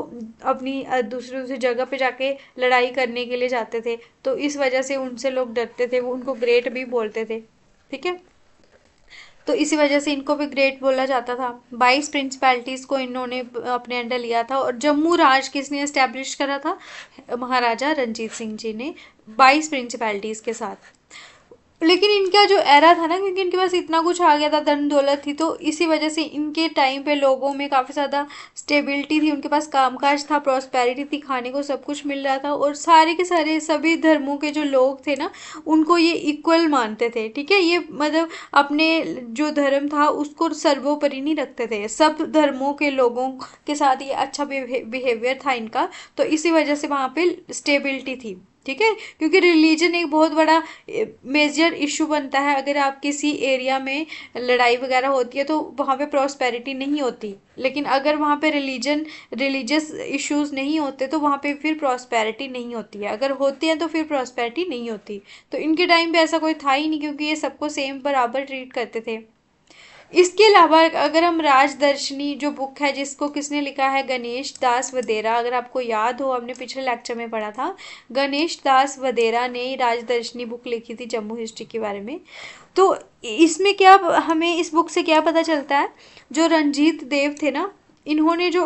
अपनी दूसरी दूसरी जगह पे जाके लड़ाई करने के लिए जाते थे तो इस वजह से उनसे लोग डरते थे वो उनको ग्रेट भी बोलते थे ठीक है तो इसी वजह से इनको भी ग्रेट बोला जाता था बाईस प्रिंसिपैलिटीज़ को इन्होंने अपने अंडर लिया था और जम्मू राज किसने इस्टेब्लिश करा था महाराजा रंजीत सिंह जी ने बाईस प्रिंसिपैलिटीज़ के साथ लेकिन इनका जो एरा था ना क्योंकि इनके पास इतना कुछ आ गया था धन दौलत थी तो इसी वजह से इनके टाइम पे लोगों में काफ़ी ज़्यादा स्टेबिलिटी थी उनके पास कामकाज था प्रॉस्पेरिटी थी खाने को सब कुछ मिल रहा था और सारे के सारे सभी धर्मों के जो लोग थे ना उनको ये इक्वल मानते थे ठीक है ये मतलब अपने जो धर्म था उसको सर्वोपरि नहीं रखते थे सब धर्मों के लोगों के साथ ये अच्छा बिहेवियर था इनका तो इसी वजह से वहाँ पर स्टेबिलिटी थी ठीक है क्योंकि रिलीजन एक बहुत बड़ा मेजर इशू बनता है अगर आप किसी एरिया में लड़ाई वगैरह होती है तो वहाँ पे प्रॉस्पेरिटी नहीं होती लेकिन अगर वहाँ पे रिलीजन रिलीजियस इश्यूज नहीं होते तो वहाँ पे फिर प्रॉस्पेरिटी नहीं होती है अगर होते हैं तो फिर प्रॉस्पेरिटी नहीं होती तो इनके टाइम पर ऐसा कोई था ही नहीं क्योंकि ये सबको सेम बराबर ट्रीट करते थे इसके अलावा अगर हम राजदर्शनी जो बुक है जिसको किसने लिखा है गणेश दास वदेरा अगर आपको याद हो हमने पिछले लेक्चर में पढ़ा था गणेश दास वदेरा ने राजदर्शनी बुक लिखी थी जम्मू हिस्ट्री के बारे में तो इसमें क्या हमें इस बुक से क्या पता चलता है जो रंजीत देव थे ना इन्होंने जो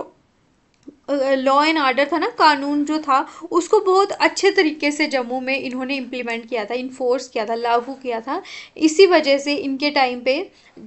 लॉ एंड आर्डर था ना कानून जो था उसको बहुत अच्छे तरीके से जम्मू में इन्होंने इम्प्लीमेंट किया था इन्फोर्स किया था लागू किया था इसी वजह से इनके टाइम पे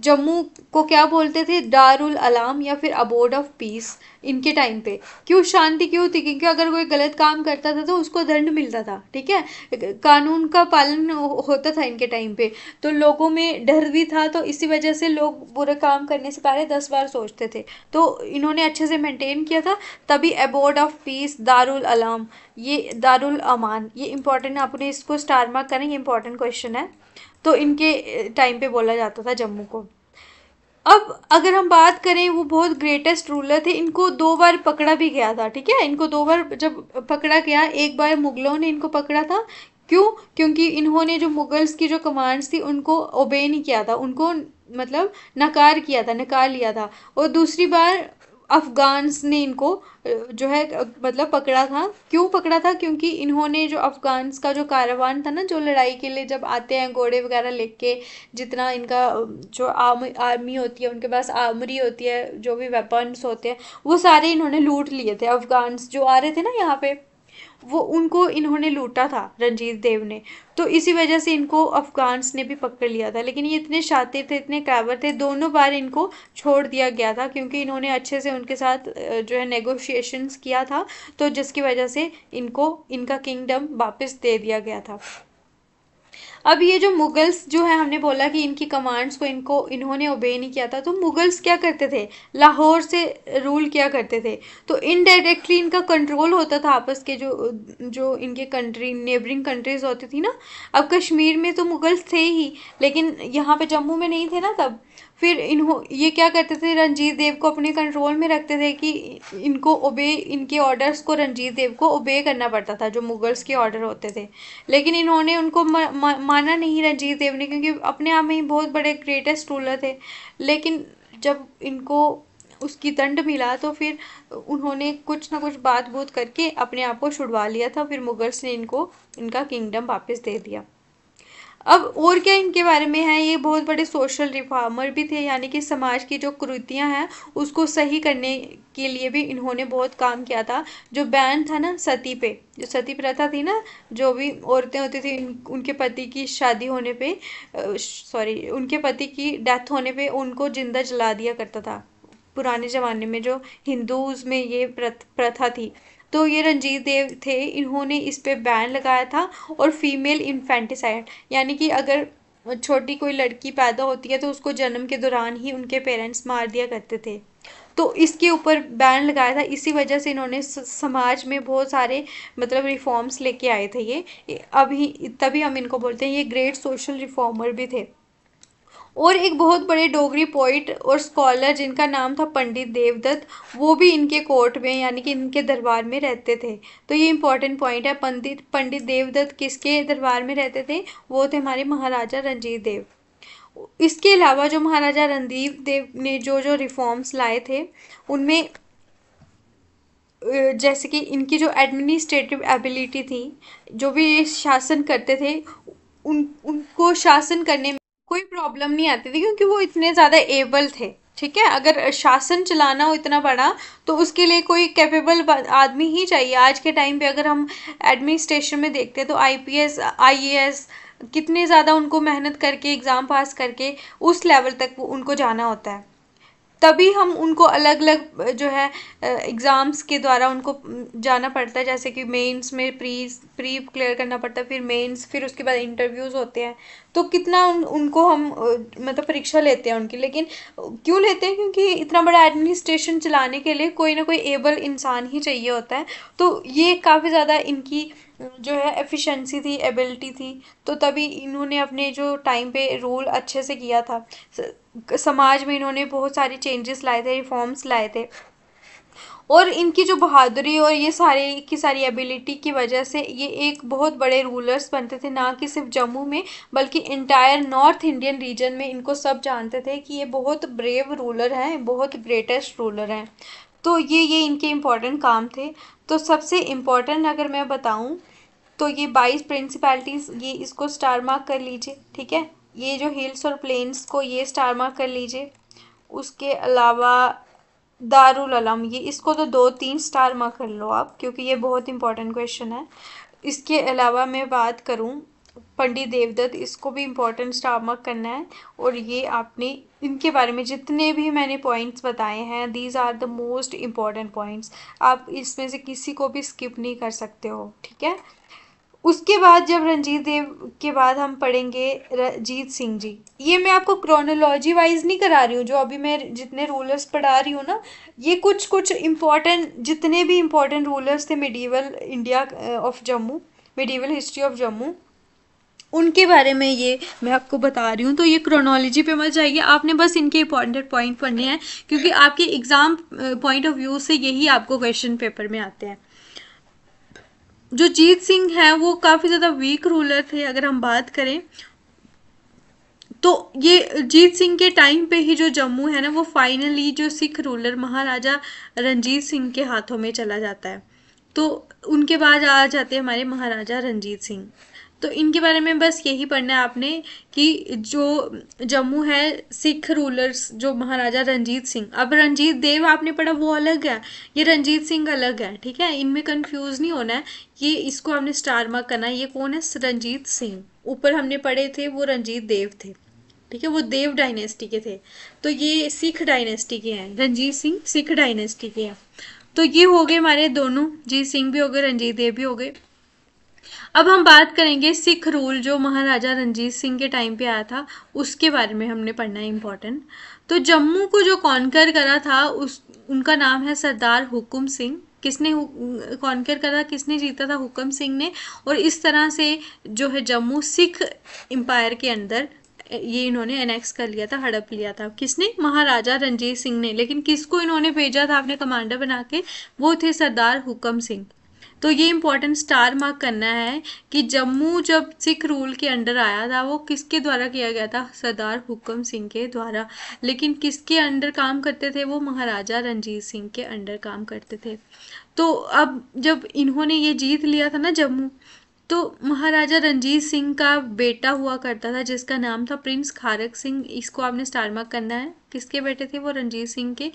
जम्मू को क्या बोलते थे दारुल अलाम या फिर अबोर्ड ऑफ पीस इनके टाइम पे क्यों शांति क्यों होती क्योंकि अगर कोई गलत काम करता था तो उसको दंड मिलता था ठीक है कानून का पालन होता था इनके टाइम पे तो लोगों में डर भी था तो इसी वजह से लोग बुरे काम करने से पहले दस बार सोचते थे तो इन्होंने अच्छे से मेंटेन किया था तभी अबोर्ड ऑफ पीस दारुल अलाम ये दारुल अमान ये इंपॉर्टेंट आपने इसको स्टार मार्क करें ये इंपॉर्टेंट क्वेश्चन है तो इनके टाइम पे बोला जाता था जम्मू को अब अगर हम बात करें वो बहुत ग्रेटेस्ट रूलर थे इनको दो बार पकड़ा भी गया था ठीक है इनको दो बार जब पकड़ा गया एक बार मुगलों ने इनको पकड़ा था क्यों क्योंकि इन्होंने जो मुगल्स की जो कमांड्स थी उनको ओबे नहीं किया था उनको मतलब नकार किया था नकार लिया था और दूसरी बार अफ़गान्स ने इनको जो है मतलब पकड़ा था क्यों पकड़ा था क्योंकि इन्होंने जो अफ़गान्स का जो कारवान था ना जो लड़ाई के लिए जब आते हैं घोड़े वगैरह लेके जितना इनका जो आर्म आर्मी होती है उनके पास आर्मरी होती है जो भी वेपन्स होते हैं वो सारे इन्होंने लूट लिए थे अफ़गान्स जो आ रहे थे ना यहाँ पे वो उनको इन्होंने लूटा था रंजीत देव ने तो इसी वजह से इनको अफगान्स ने भी पकड़ लिया था लेकिन ये इतने शातिर थे इतने कैबर थे दोनों बार इनको छोड़ दिया गया था क्योंकि इन्होंने अच्छे से उनके साथ जो है नेगोशिएशंस किया था तो जिसकी वजह से इनको इनका किंगडम वापस दे दिया गया था अब ये जो मुगल्स जो है हमने बोला कि इनकी कमांड्स को इनको इन्होंने ओबे नहीं किया था तो मुगल्स क्या करते थे लाहौर से रूल किया करते थे तो इनडायरेक्टली इनका कंट्रोल होता था आपस के जो जो इनके कंट्री नेबरिंग कंट्रीज होती थी ना अब कश्मीर में तो मुगल्स थे ही लेकिन यहाँ पे जम्मू में नहीं थे ना तब फिर इन्हों ये क्या करते थे रंजीत देव को अपने कंट्रोल में रखते थे कि इनको ओबे इनके ऑर्डर्स को रंजीत देव को ओबे करना पड़ता था जो मुगल्स के ऑर्डर होते थे लेकिन इन्होंने उनको म, म, माना नहीं रंजीत देव ने क्योंकि अपने आप में ही बहुत बड़े ग्रेटेस्ट रूलर थे लेकिन जब इनको उसकी दंड मिला तो फिर उन्होंने कुछ ना कुछ बात बूत करके अपने आप को छुड़वा लिया था फिर मुगल्स ने इनको इनका किंगडम वापस दे दिया अब और क्या इनके बारे में है ये बहुत बड़े सोशल रिफॉर्मर भी थे यानी कि समाज की जो कृतियाँ हैं उसको सही करने के लिए भी इन्होंने बहुत काम किया था जो बैन था ना सती पे जो सती प्रथा थी ना जो भी औरतें होती थी उनके पति की शादी होने पे सॉरी उनके पति की डेथ होने पे उनको जिंदा जला दिया करता था पुराने ज़माने में जो हिंदूज़ में ये प्रथा थी तो ये रंजीत देव थे इन्होंने इस पर बैन लगाया था और फीमेल इन्फेंटिसाइड यानी कि अगर छोटी कोई लड़की पैदा होती है तो उसको जन्म के दौरान ही उनके पेरेंट्स मार दिया करते थे तो इसके ऊपर बैन लगाया था इसी वजह से इन्होंने समाज में बहुत सारे मतलब रिफॉर्म्स लेके आए थे ये अभी तभी हम इनको बोलते हैं ये ग्रेट सोशल रिफॉर्मर भी थे और एक बहुत बड़े डोगरी पोइट और स्कॉलर जिनका नाम था पंडित देवदत्त वो भी इनके कोर्ट में यानी कि इनके दरबार में रहते थे तो ये इंपॉर्टेंट पॉइंट है पंडित पंडित देवदत्त किसके दरबार में रहते थे वो थे हमारे महाराजा रंजीत देव इसके अलावा जो महाराजा रणदीप देव ने जो जो रिफॉर्म्स लाए थे उनमें जैसे कि इनकी जो एडमिनिस्ट्रेटिव एबिलिटी थी जो भी शासन करते थे उन उनको शासन करने में कोई प्रॉब्लम नहीं आती थी क्योंकि वो इतने ज़्यादा एबल थे ठीक है अगर शासन चलाना हो इतना बड़ा तो उसके लिए कोई कैपेबल आदमी ही चाहिए आज के टाइम पे अगर हम एडमिनिस्ट्रेशन में देखते हैं तो आईपीएस आईएएस कितने ज़्यादा उनको मेहनत करके एग्ज़ाम पास करके उस लेवल तक उनको जाना होता है तभी हम उनको अलग अलग जो है एग्ज़ाम्स के द्वारा उनको जाना पड़ता है जैसे कि मेंस में प्री प्री क्लियर करना पड़ता है फिर मेंस फिर उसके बाद इंटरव्यूज़ होते हैं तो कितना उन, उनको हम मतलब परीक्षा लेते हैं उनकी लेकिन क्यों लेते हैं क्योंकि इतना बड़ा एडमिनिस्ट्रेशन चलाने के लिए कोई ना कोई एबल इंसान ही चाहिए होता है तो ये काफ़ी ज़्यादा इनकी जो है एफ़िशिएंसी थी एबिलिटी थी तो तभी इन्होंने अपने जो टाइम पे रोल अच्छे से किया था समाज में इन्होंने बहुत सारे चेंजेस लाए थे रिफॉर्म्स लाए थे और इनकी जो बहादुरी और ये सारे की सारी एबिलिटी की वजह से ये एक बहुत बड़े रूलर्स बनते थे ना कि सिर्फ जम्मू में बल्कि इंटायर नॉर्थ इंडियन रीजन में इनको सब जानते थे कि ये बहुत ब्रेव रूलर हैं बहुत ग्रेटेस्ट रूलर हैं तो ये ये इनके इम्पॉर्टेंट काम थे तो सबसे इम्पॉर्टेंट अगर मैं बताऊँ तो ये बाईस प्रिंसिपैलिटीज़ ये इसको स्टार मार्क कर लीजिए ठीक है ये जो हिल्स और प्लेन्स को ये स्टार मार्क कर लीजिए उसके अलावा दारुल अलम ये इसको तो दो तीन स्टार मार्क कर लो आप क्योंकि ये बहुत इंपॉर्टेंट क्वेश्चन है इसके अलावा मैं बात करूँ पंडित देवदत्त इसको भी इम्पोर्टेंट स्टार मार्क करना है और ये आपने इनके बारे में जितने भी मैंने पॉइंट्स बताए हैं these are the most important points आप इसमें से किसी को भी स्किप नहीं कर सकते हो ठीक है उसके बाद जब रंजीत देव के बाद हम पढ़ेंगे रजीत सिंह जी ये मैं आपको क्रोनोलॉजी वाइज नहीं करा रही हूँ जो अभी मैं जितने रूलर्स पढ़ा रही हूँ ना ये कुछ कुछ इम्पॉर्टेंट जितने भी इम्पॉर्टेंट रूलर्स थे medieval India of Jammu medieval history of Jammu उनके बारे में ये मैं आपको बता रही हूँ तो ये क्रोनोलॉजी पे मत जाइए आपने बस इनके इंपॉर्टेंट पॉइंट पढ़ने हैं क्योंकि आपके एग्ज़ाम पॉइंट ऑफ व्यू से यही आपको क्वेश्चन पेपर में आते हैं जो जीत सिंह है वो काफ़ी ज़्यादा वीक रूलर थे अगर हम बात करें तो ये जीत सिंह के टाइम पे ही जो जम्मू है ना वो फाइनली जो सिख रूलर महाराजा रंजीत सिंह के हाथों में चला जाता है तो उनके बाद आ जाते हैं हमारे महाराजा रंजीत सिंह तो इनके बारे में बस यही पढ़ना है आपने कि जो जम्मू है सिख रूलर्स जो महाराजा रंजीत सिंह अब रंजीत देव आपने पढ़ा वो अलग है ये रंजीत सिंह अलग है ठीक है इनमें कंफ्यूज नहीं होना है ये इसको हमने स्टार मार्क करना है ये कौन है रंजीत सिंह ऊपर हमने पढ़े थे वो रंजीत देव थे ठीक है वो देव डायनेस्टी के थे तो ये सिख डायनेस्टी के हैं रंजीत सिंह सिख डायनेस्टी के हैं तो ये हो गए हमारे दोनों जी सिंह भी हो गए रंजीत देव भी हो गए अब हम बात करेंगे सिख रूल जो महाराजा रंजीत सिंह के टाइम पे आया था उसके बारे में हमने पढ़ना है इम्पोर्टेंट तो जम्मू को जो कॉन्कर करा था उस उनका नाम है सरदार हुकुम सिंह किसने कॉन्कर करा किसने जीता था हुक्म सिंह ने और इस तरह से जो है जम्मू सिख एम्पायर के अंदर ये इन्होंने एनेक्स कर लिया था हड़प लिया था किसने महाराजा रंजीत सिंह ने लेकिन किसको इन्होंने भेजा था अपने कमांडर बना के वो थे सरदार हुक्म सिंह तो ये इम्पोर्टेंट स्टार मार्क करना है कि जम्मू जब सिख रूल के अंडर आया था वो किसके द्वारा किया गया था सरदार हुक्म सिंह के द्वारा लेकिन किसके अंडर काम करते थे वो महाराजा रंजीत सिंह के अंडर काम करते थे तो अब जब इन्होंने ये जीत लिया था ना जम्मू तो महाराजा रंजीत सिंह का बेटा हुआ करता था जिसका नाम था प्रिंस खारक सिंह इसको आपने स्टार मार्क करना है किसके बेटे थे वो रंजीत सिंह के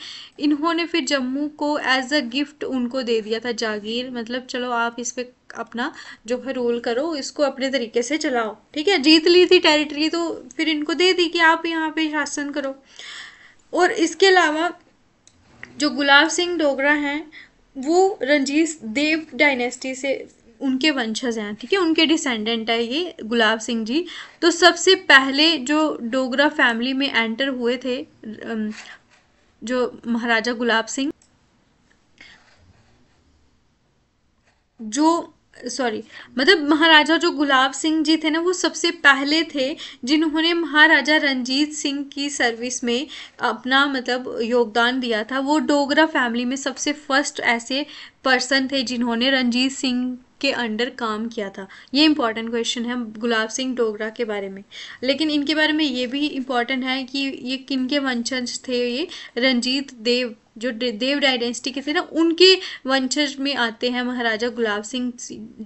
इन्होंने फिर जम्मू को एज अ गिफ्ट उनको दे दिया था जागीर मतलब चलो आप इस पर अपना जो है रोल करो इसको अपने तरीके से चलाओ ठीक है जीत ली थी टेरिटरी तो फिर इनको दे दी कि आप यहाँ पे शासन करो और इसके अलावा जो गुलाब सिंह डोगरा हैं वो रंजीत देव डायनेस्टी से उनके वंशज हैं ठीक है उनके डिसेंडेंट है ये गुलाब सिंह जी तो सबसे पहले जो डोगरा फैमिली में एंटर हुए थे जो महाराजा गुलाब सिंह जो सॉरी मतलब महाराजा जो गुलाब सिंह जी थे ना वो सबसे पहले थे जिन्होंने महाराजा रंजीत सिंह की सर्विस में अपना मतलब योगदान दिया था वो डोगरा फैमिली में सबसे फर्स्ट ऐसे पर्सन थे जिन्होंने रंजीत सिंह के अंडर काम किया था ये इंपॉर्टेंट क्वेश्चन है गुलाब सिंह डोगरा के बारे में लेकिन इनके बारे में ये भी इम्पॉर्टेंट है कि ये किन के वंशज थे ये रंजीत देव जो देव डायनेस्टी के थे ना उनके वंशज में आते हैं महाराजा गुलाब सिंह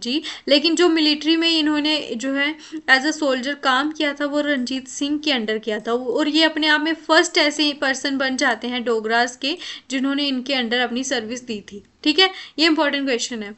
जी लेकिन जो मिलिट्री में इन्होंने जो है एज अ सोल्जर काम किया था वो रंजीत सिंह के अंडर किया था और ये अपने आप में फर्स्ट ऐसे पर्सन बन जाते हैं डोगराज के जिन्होंने इनके अंडर अपनी सर्विस दी थी ठीक है ये इंपॉर्टेंट क्वेश्चन है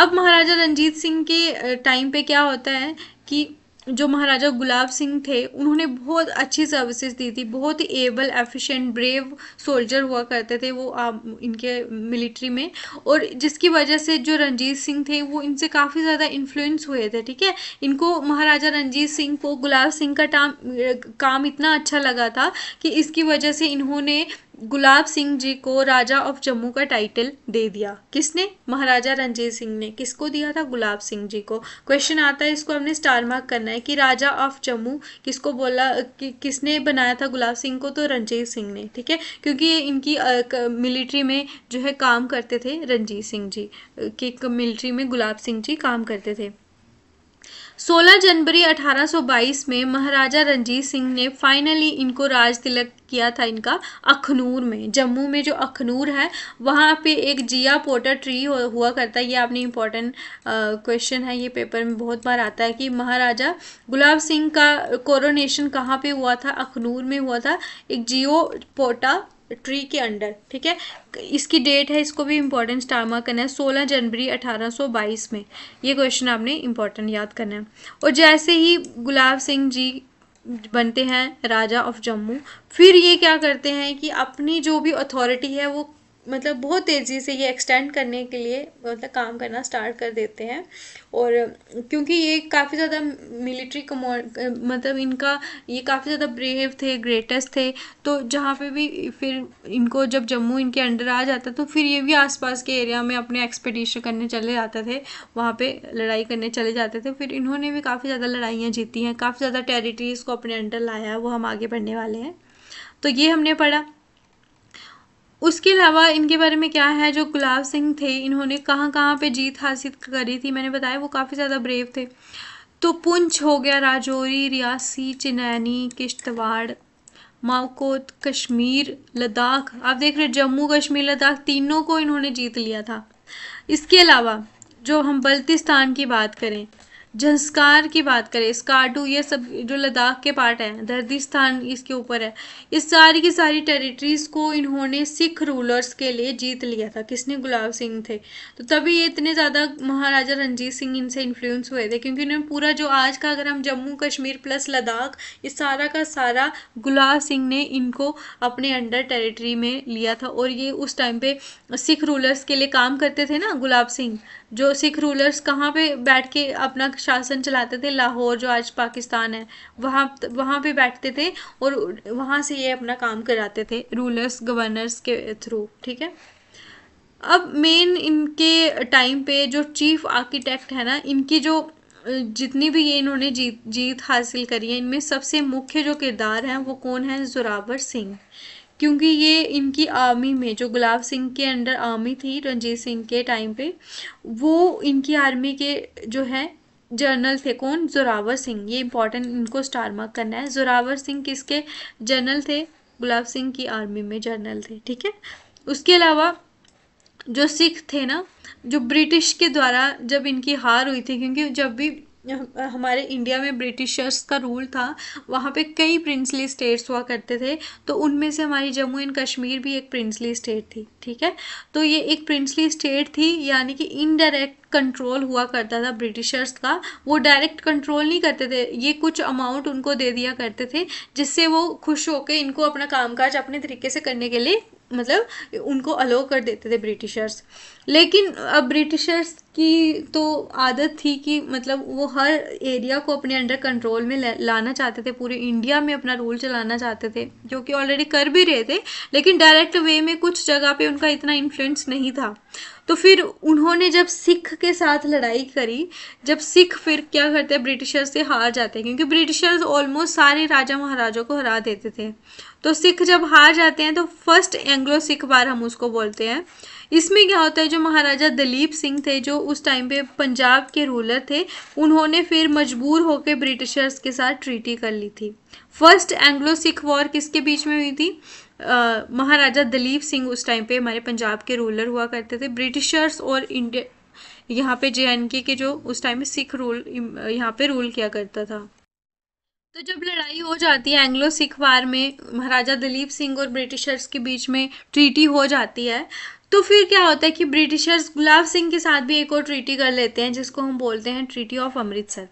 अब महाराजा रंजीत सिंह के टाइम पे क्या होता है कि जो महाराजा गुलाब सिंह थे उन्होंने बहुत अच्छी सर्विसेज दी थी बहुत ही एबल एफिशिएंट ब्रेव सोल्जर हुआ करते थे वो आ, इनके मिलिट्री में और जिसकी वजह से जो रंजीत सिंह थे वो इनसे काफ़ी ज़्यादा इन्फ्लुएंस हुए थे ठीक है इनको महाराजा रंजीत सिंह को गुलाब सिंह का काम इतना अच्छा लगा था कि इसकी वजह से इन्होंने गुलाब सिंह जी को राजा ऑफ जम्मू का टाइटल दे दिया किसने महाराजा रंजीत सिंह ने किसको दिया था गुलाब सिंह जी को क्वेश्चन आता है इसको हमने स्टार मार्क करना है कि राजा ऑफ जम्मू किसको बोला कि, किसने बनाया था गुलाब सिंह को तो रंजीत सिंह ने ठीक है क्योंकि इनकी मिलिट्री में जो है काम करते थे रंजीत सिंह जी की मिलिट्री में गुलाब सिंह जी काम करते थे 16 जनवरी 1822 में महाराजा रंजीत सिंह ने फाइनली इनको राज तिलक किया था इनका अखनूर में जम्मू में जो अखनूर है वहाँ पे एक जिया पोटर ट्री हुआ करता है ये आपने इम्पोर्टेंट क्वेश्चन है ये पेपर में बहुत बार आता है कि महाराजा गुलाब सिंह का कोरोनेशन कहाँ पे हुआ था अखनूर में हुआ था एक जियो पोटा ट्री के अंडर ठीक है इसकी डेट है इसको भी इम्पोर्टेंट स्टार मार्क करना है सोलह जनवरी 1822 में ये क्वेश्चन आपने इम्पोर्टेंट याद करना है और जैसे ही गुलाब सिंह जी बनते हैं राजा ऑफ जम्मू फिर ये क्या करते हैं कि अपनी जो भी अथॉरिटी है वो मतलब बहुत तेज़ी से ये एक्सटेंड करने के लिए मतलब काम करना स्टार्ट कर देते हैं और क्योंकि ये काफ़ी ज़्यादा मिलिट्री कमो मतलब इनका ये काफ़ी ज़्यादा ब्रेव थे ग्रेटेस्ट थे तो जहाँ पे भी फिर इनको जब जम्मू इनके अंडर आ जाता तो फिर ये भी आसपास के एरिया में अपने एक्सपेडिशन करने चले जाते थे वहाँ पर लड़ाई करने चले जाते थे फिर इन्होंने भी काफ़ी ज़्यादा लड़ाइयाँ जीती हैं काफ़ी ज़्यादा टेरिटरीज़ को अपने अंडर लाया है वो हम आगे बढ़ने वाले हैं तो ये हमने पढ़ा उसके अलावा इनके बारे में क्या है जो गुलाब सिंह थे इन्होंने कहाँ कहाँ पे जीत हासिल करी थी मैंने बताया वो काफ़ी ज़्यादा ब्रेव थे तो पुंछ हो गया राजौरी रियासी चिनैनी किश्तवाड़ माओकोत कश्मीर लद्दाख आप देख रहे जम्मू कश्मीर लद्दाख तीनों को इन्होंने जीत लिया था इसके अलावा जो हम बल्तिस्तान की बात करें जंस्कार की बात करें स्कार्टू ये सब जो लद्दाख के पार्ट हैं स्थान इसके ऊपर है इस सारी की सारी टेरिटरीज को इन्होंने सिख रूलर्स के लिए जीत लिया था किसने गुलाब सिंह थे तो तभी ये इतने ज़्यादा महाराजा रंजीत सिंह इनसे इन्फ्लुएंस हुए थे क्योंकि इन्होंने पूरा जो आज का अगर हम जम्मू कश्मीर प्लस लद्दाख इस सारा का सारा गुलाब सिंह ने इनको अपने अंडर टेरिटरी में लिया था और ये उस टाइम पे सिख रूलर्स के लिए काम करते थे ना गुलाब सिंह जो सिख रूलर्स कहाँ पे बैठ के अपना शासन चलाते थे लाहौर जो आज पाकिस्तान है वहाँ वहाँ पे बैठते थे और वहाँ से ये अपना काम कराते थे रूलर्स गवर्नर्स के थ्रू ठीक है अब मेन इनके टाइम पे जो चीफ आर्किटेक्ट है ना इनकी जो जितनी भी ये इन्होंने जीत जीत हासिल करी है इनमें सबसे मुख्य जो किरदार हैं वो कौन है जोरावर सिंह क्योंकि ये इनकी आर्मी में जो गुलाब सिंह के अंडर आर्मी थी रंजीत सिंह के टाइम पे वो इनकी आर्मी के जो है जनरल थे कौन जोरावर सिंह ये इंपॉर्टेंट इनको स्टार मार्क करना है जोरावर सिंह किसके जनरल थे गुलाब सिंह की आर्मी में जनरल थे ठीक है उसके अलावा जो सिख थे ना जो ब्रिटिश के द्वारा जब इनकी हार हुई थी क्योंकि जब भी हमारे इंडिया में ब्रिटिशर्स का रूल था वहाँ पे कई प्रिंसली स्टेट्स हुआ करते थे तो उनमें से हमारी जम्मू एंड कश्मीर भी एक प्रिंसली स्टेट थी ठीक है तो ये एक प्रिंसली स्टेट थी यानी कि इनडायरेक्ट कंट्रोल हुआ करता था ब्रिटिशर्स का वो डायरेक्ट कंट्रोल नहीं करते थे ये कुछ अमाउंट उनको दे दिया करते थे जिससे वो खुश होकर इनको अपना कामकाज अपने तरीके से करने के लिए मतलब उनको अलो कर देते थे ब्रिटिशर्स लेकिन अब ब्रिटिशर्स की तो आदत थी कि मतलब वो हर एरिया को अपने अंडर कंट्रोल में लाना चाहते थे पूरे इंडिया में अपना रूल चलाना चाहते थे जो कि ऑलरेडी कर भी रहे थे लेकिन डायरेक्ट वे में कुछ जगह पे उनका इतना इन्फ्लुएंस नहीं था तो फिर उन्होंने जब सिख के साथ लड़ाई करी जब सिख फिर क्या करते हैं ब्रिटिशर्स से हार जाते हैं क्योंकि ब्रिटिशर्स ऑलमोस्ट सारे राजा महाराजों को हरा देते थे तो सिख जब हार जाते हैं तो फर्स्ट एंग्लो सिख वार हम उसको बोलते हैं इसमें क्या होता है जो महाराजा दलीप सिंह थे जो उस टाइम पे पंजाब के रूलर थे उन्होंने फिर मजबूर होकर ब्रिटिशर्स के साथ ट्रीटी कर ली थी फर्स्ट एंग्लो सिख वॉर किसके बीच में हुई थी आ, महाराजा दलीप सिंह उस टाइम पे हमारे पंजाब के रूलर हुआ करते थे ब्रिटिशर्स और इंडिया यहाँ पे जे के जो उस टाइम में सिख रूल यहाँ पे रूल किया करता था तो जब लड़ाई हो जाती है एंग्लो सिख वार में महाराजा दिलीप सिंह और ब्रिटिशर्स के बीच में ट्रीटी हो जाती है तो फिर क्या होता है कि ब्रिटिशर्स गुलाब सिंह के साथ भी एक और ट्रीटी कर लेते हैं जिसको हम बोलते हैं ट्रीटी ऑफ अमृतसर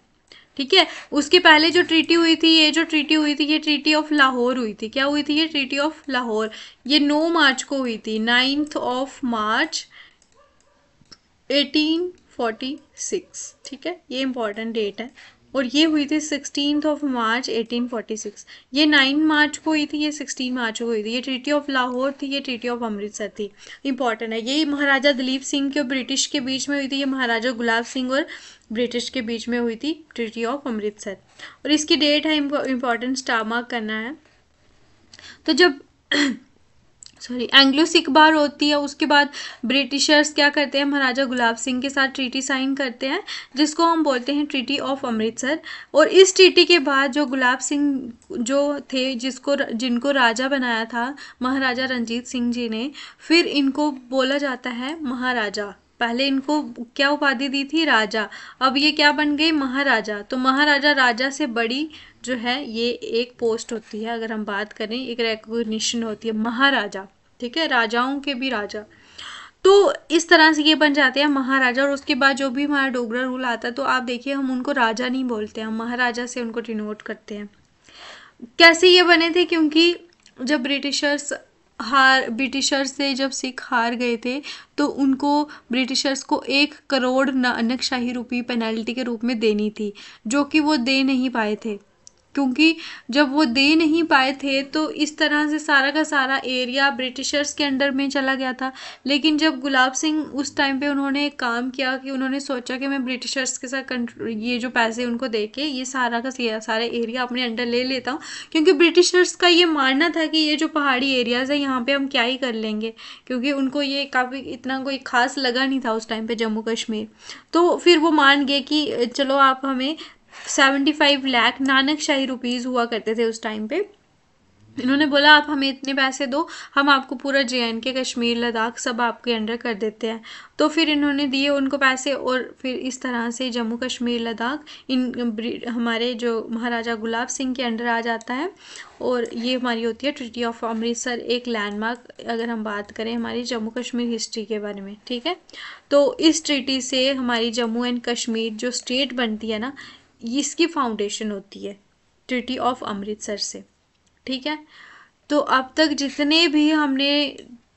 ठीक है उसके पहले जो ट्रीटी हुई थी ये जो ट्रीटी हुई थी ये ट्रीटी ऑफ लाहौर हुई थी क्या हुई थी ये ट्रीटी ऑफ लाहौर ये नौ मार्च को हुई थी ninth of March eighteen forty six ठीक है ये इम्पोर्टेंट डेट है और ये हुई थी सिक्सटीन ऑफ मार्च 1846 ये नाइन मार्च को हुई थी ये सिक्सटीन मार्च को हुई थी ये ट्रीटी ऑफ लाहौर थी ये ट्रीटी ऑफ अमृतसर थी इंपॉर्टेंट है ये महाराजा दिलीप सिंह के ब्रिटिश के बीच में हुई थी ये महाराजा गुलाब सिंह और ब्रिटिश के बीच में हुई थी ट्रीटी ऑफ अमृतसर और इसकी डेट है इंपॉर्टेंट स्टार मार्क करना है तो जब सॉरी एंग्लो सिख बार होती है उसके बाद ब्रिटिशर्स क्या करते हैं महाराजा गुलाब सिंह के साथ ट्रीटी साइन करते हैं जिसको हम बोलते हैं ट्रीटी ऑफ अमृतसर और इस ट्रीटी के बाद जो गुलाब सिंह जो थे जिसको जिनको राजा बनाया था महाराजा रंजीत सिंह जी ने फिर इनको बोला जाता है महाराजा पहले इनको क्या उपाधि दी थी राजा अब ये क्या बन गई महाराजा तो महाराजा राजा से बड़ी जो है ये एक पोस्ट होती है अगर हम बात करें एक रेकोगशन होती है महाराजा ठीक है राजाओं के भी राजा तो इस तरह से ये बन जाते हैं महाराजा और उसके बाद जो भी हमारा डोगरा रूल आता है तो आप देखिए हम उनको राजा नहीं बोलते हैं महाराजा से उनको डिनोट करते हैं कैसे ये बने थे क्योंकि जब ब्रिटिशर्स हार ब्रिटिशर्स से जब सिख हार गए थे तो उनको ब्रिटिशर्स को एक करोड़ नकशाही रूपी पेनल्टी के रूप में देनी थी जो कि वो दे नहीं पाए थे क्योंकि जब वो दे नहीं पाए थे तो इस तरह से सारा का सारा एरिया ब्रिटिशर्स के अंडर में चला गया था लेकिन जब गुलाब सिंह उस टाइम पे उन्होंने एक काम किया कि उन्होंने सोचा कि मैं ब्रिटिशर्स के साथ ये जो पैसे उनको दे के ये सारा का सारे एरिया अपने अंडर ले लेता हूँ क्योंकि ब्रिटिशर्स का ये मानना था कि ये जो पहाड़ी एरियाज़ है यहाँ पर हम क्या ही कर लेंगे क्योंकि उनको ये काफ़ी इतना कोई ख़ास लगा नहीं था उस टाइम पर जम्मू कश्मीर तो फिर वो मान गए कि चलो आप हमें seventy five lakh Nanak Shahi rupees हुआ करते थे उस टाइम पे इन्होंने बोला आप हमें इतने पैसे दो हम आपको पूरा जे एंड के कश्मीर लद्दाख सब आपके अंडर कर देते हैं तो फिर इन्होंने दिए उनको पैसे और फिर इस तरह से जम्मू कश्मीर लद्दाख इन हमारे जो महाराजा गुलाब सिंह के अंडर आ जाता है और ये हमारी होती है ट्रिटी ऑफ अमृतसर एक लैंडमार्क अगर हम बात करें हमारी जम्मू कश्मीर हिस्ट्री के बारे में ठीक है तो इस ट्रिटी से हमारी जम्मू एंड कश्मीर जो स्टेट बनती है ना इसकी फाउंडेशन होती है ट्रिटी ऑफ अमृतसर से ठीक है तो अब तक जितने भी हमने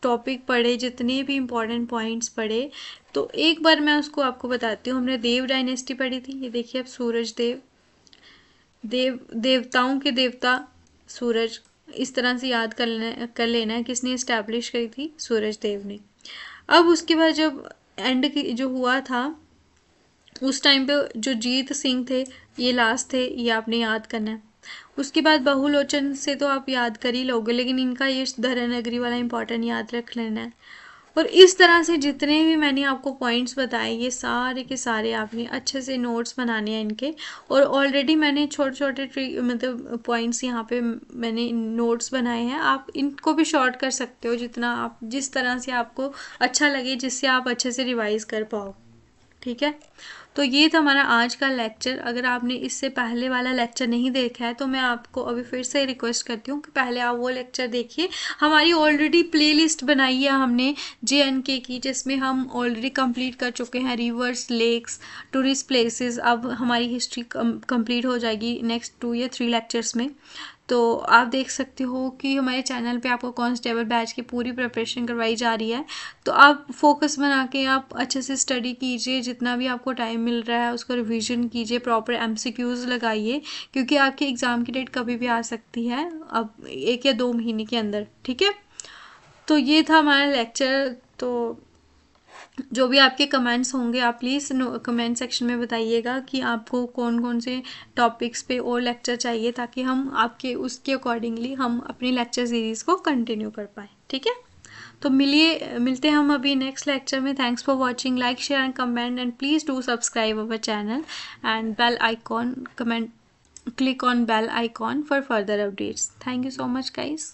टॉपिक पढ़े जितने भी इम्पोर्टेंट पॉइंट्स पढ़े तो एक बार मैं उसको आपको बताती हूँ हमने देव डायनेस्टी पढ़ी थी ये देखिए अब सूरज देव देव देवताओं के देवता सूरज इस तरह से याद कर लेना कर लेना है किसने इस्टेब्लिश करी थी सूरज देव ने अब उसके बाद जब एंड जो हुआ था उस टाइम पे जो जीत सिंह थे ये लास्ट थे ये आपने याद करना है उसके बाद बहुलोचन से तो आप याद कर ही लोगे लेकिन इनका ये धरानगरी वाला इंपॉर्टेंट याद रख लेना है और इस तरह से जितने भी मैंने आपको पॉइंट्स बताए ये सारे के सारे आपने अच्छे से नोट्स बनाने हैं इनके और ऑलरेडी मैंने छोटे छोटे ट्री मतलब पॉइंट्स यहाँ पे मैंने नोट्स बनाए हैं आप इनको भी शॉर्ट कर सकते हो जितना आप जिस तरह से आपको अच्छा लगे जिससे आप अच्छे से रिवाइज़ कर पाओ ठीक है तो ये था हमारा आज का लेक्चर अगर आपने इससे पहले वाला लेक्चर नहीं देखा है तो मैं आपको अभी फिर से रिक्वेस्ट करती हूँ कि पहले आप वो लेक्चर देखिए हमारी ऑलरेडी प्लेलिस्ट बनाई है हमने जे की जिसमें हम ऑलरेडी कंप्लीट कर चुके हैं रिवर्स लेक्स टूरिस्ट प्लेसेस अब हमारी हिस्ट्री कंप्लीट हो जाएगी नेक्स्ट टू या थ्री लेक्चर्स में तो आप देख सकते हो कि हमारे चैनल पे आपको कॉन्स्टेबल बैच की पूरी प्रिपरेशन करवाई जा रही है तो आप फोकस बना के आप अच्छे से स्टडी कीजिए जितना भी आपको टाइम मिल रहा है उसको रिवीजन कीजिए प्रॉपर एमसीक्यूज लगाइए क्योंकि आपकी एग्ज़ाम की डेट कभी भी आ सकती है अब एक या दो महीने के अंदर ठीक है तो ये था हमारा लेक्चर तो जो भी आपके कमेंट्स होंगे आप प्लीज़ कमेंट सेक्शन में बताइएगा कि आपको कौन कौन से टॉपिक्स पे और लेक्चर चाहिए ताकि हम आपके उसके अकॉर्डिंगली हम अपनी लेक्चर सीरीज़ को कंटिन्यू कर पाएँ ठीक है तो मिलिए मिलते हैं हम अभी नेक्स्ट लेक्चर में thanks for watching like share and comment and please do subscribe our channel and bell icon comment click on bell icon for further updates thank you so much guys